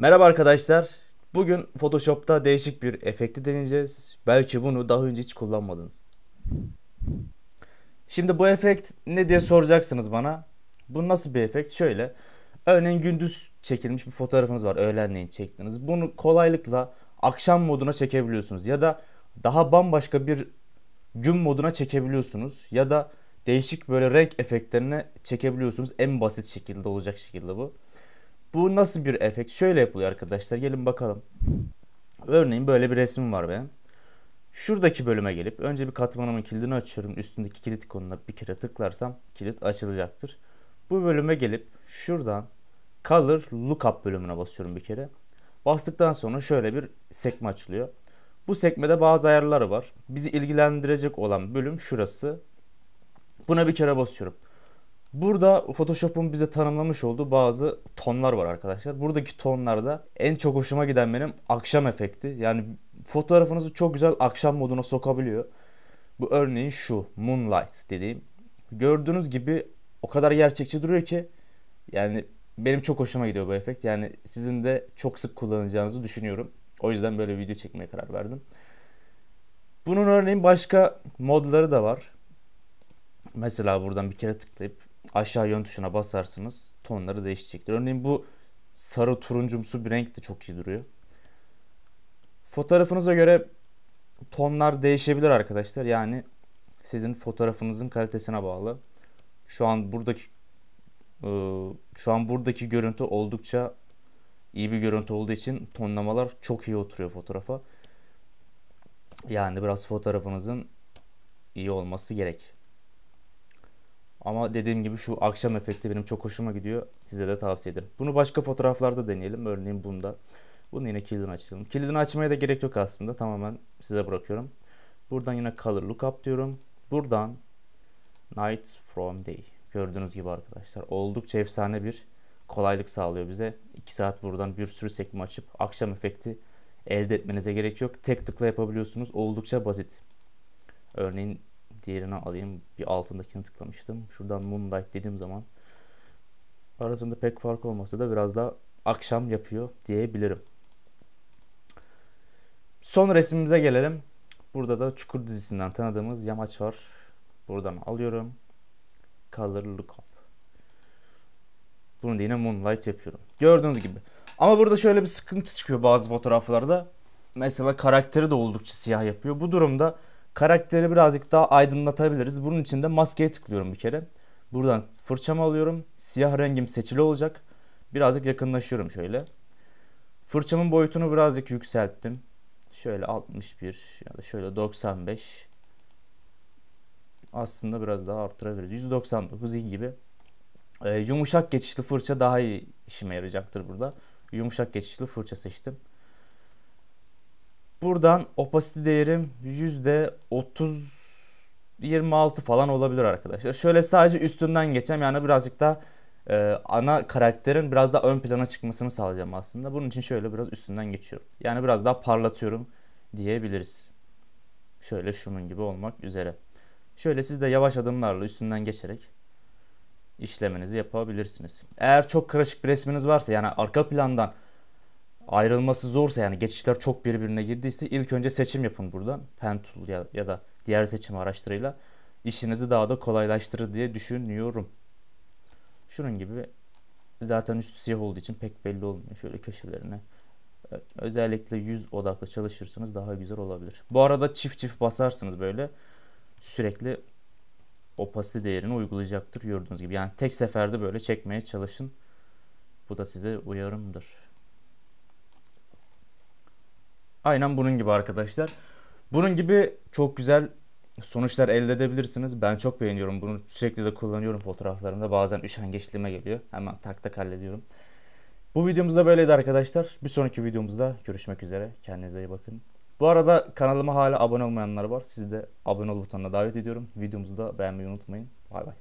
Merhaba arkadaşlar. Bugün Photoshop'ta değişik bir efekti deneyeceğiz. Belki bunu daha önce hiç kullanmadınız. Şimdi bu efekt ne diye soracaksınız bana. Bu nasıl bir efekt? Şöyle. Örneğin gündüz çekilmiş bir fotoğrafınız var. Öğlenleyin çektiniz. Bunu kolaylıkla akşam moduna çekebiliyorsunuz. Ya da daha bambaşka bir gün moduna çekebiliyorsunuz. Ya da değişik böyle renk efektlerine çekebiliyorsunuz. En basit şekilde olacak şekilde bu. Bu nasıl bir efekt? Şöyle yapılıyor arkadaşlar. Gelin bakalım. Örneğin böyle bir resim var benim. Şuradaki bölüme gelip önce bir katmanımın kilidini açıyorum. Üstündeki kilit konuna bir kere tıklarsam kilit açılacaktır. Bu bölüme gelip şuradan Color Lookup bölümüne basıyorum bir kere. Bastıktan sonra şöyle bir sekme açılıyor. Bu sekmede bazı ayarları var. Bizi ilgilendirecek olan bölüm şurası. Buna bir kere basıyorum. Burada Photoshop'un bize tanımlamış olduğu bazı tonlar var arkadaşlar. Buradaki tonlarda en çok hoşuma giden benim akşam efekti. Yani fotoğrafınızı çok güzel akşam moduna sokabiliyor. Bu örneğin şu Moonlight dediğim. Gördüğünüz gibi o kadar gerçekçi duruyor ki yani benim çok hoşuma gidiyor bu efekt. Yani sizin de çok sık kullanacağınızı düşünüyorum. O yüzden böyle video çekmeye karar verdim. Bunun örneğin başka modları da var. Mesela buradan bir kere tıklayıp aşağı yön tuşuna basarsınız tonları değişecektir. Örneğin bu sarı turuncumsu bir renk de çok iyi duruyor. Fotoğrafınıza göre tonlar değişebilir arkadaşlar. Yani sizin fotoğrafınızın kalitesine bağlı. Şu an buradaki e, şu an buradaki görüntü oldukça iyi bir görüntü olduğu için tonlamalar çok iyi oturuyor fotoğrafa. Yani biraz fotoğrafınızın iyi olması gerek. Ama dediğim gibi şu akşam efekti benim çok hoşuma gidiyor. Size de tavsiye ederim. Bunu başka fotoğraflarda deneyelim. Örneğin bunda. Bunu yine kilidini açalım. Kilidini açmaya da gerek yok aslında. Tamamen size bırakıyorum. Buradan yine color lookup diyorum. Buradan night from day. Gördüğünüz gibi arkadaşlar oldukça efsane bir kolaylık sağlıyor bize. 2 saat buradan bir sürü sekme açıp akşam efekti elde etmenize gerek yok. Tek tıkla yapabiliyorsunuz. Oldukça basit. Örneğin diğerini alayım. Bir altındakini tıklamıştım. Şuradan Moonlight dediğim zaman arasında pek fark olmasa da biraz da akşam yapıyor diyebilirim. Son resmimize gelelim. Burada da Çukur dizisinden tanıdığımız yamaç var. Buradan alıyorum. Color Lookup. Bunu da yine Moonlight yapıyorum. Gördüğünüz gibi. Ama burada şöyle bir sıkıntı çıkıyor bazı fotoğraflarda. Mesela karakteri de oldukça siyah yapıyor. Bu durumda Karakteri birazcık daha aydınlatabiliriz. Bunun için de maskeye tıklıyorum bir kere. Buradan fırçamı alıyorum. Siyah rengim seçili olacak. Birazcık yakınlaşıyorum şöyle. Fırçamın boyutunu birazcık yükselttim. Şöyle 61 ya da şöyle 95. Aslında biraz daha arttırabiliriz. 199 iyi gibi. Ee, yumuşak geçişli fırça daha iyi işime yarayacaktır burada. Yumuşak geçişli fırça seçtim. Buradan opacity değerim %30 26 falan olabilir arkadaşlar. Şöyle sadece üstünden geçeceğim yani birazcık da e, ana karakterin biraz daha ön plana çıkmasını sağlayacağım aslında. Bunun için şöyle biraz üstünden geçiyorum. Yani biraz daha parlatıyorum diyebiliriz. Şöyle şunun gibi olmak üzere. Şöyle siz de yavaş adımlarla üstünden geçerek işleminizi yapabilirsiniz. Eğer çok karışık bir resminiz varsa yani arka plandan ayrılması zorsa yani geçişler çok birbirine girdiyse ilk önce seçim yapın buradan. Pentool ya, ya da diğer seçim araçlarıyla işinizi daha da kolaylaştırır diye düşünüyorum. Şunun gibi zaten üstü siyah olduğu için pek belli olmuyor. Şöyle köşelerine e, özellikle yüz odaklı çalışırsanız daha güzel olabilir. Bu arada çift çift basarsınız böyle sürekli opasite değerini uygulayacaktır gördüğünüz gibi. Yani tek seferde böyle çekmeye çalışın. Bu da size uyarımdır. Aynen bunun gibi arkadaşlar. Bunun gibi çok güzel sonuçlar elde edebilirsiniz. Ben çok beğeniyorum bunu. Sürekli de kullanıyorum fotoğraflarımda. Bazen üşengeçliğime geliyor. Hemen tak tak hallediyorum. Bu videomuzda böyleydi arkadaşlar. Bir sonraki videomuzda görüşmek üzere. Kendinize iyi bakın. Bu arada kanalıma hala abone olmayanlar var. Sizi de abone ol butonuna davet ediyorum. Videomuzu da beğenmeyi unutmayın. Bay bay.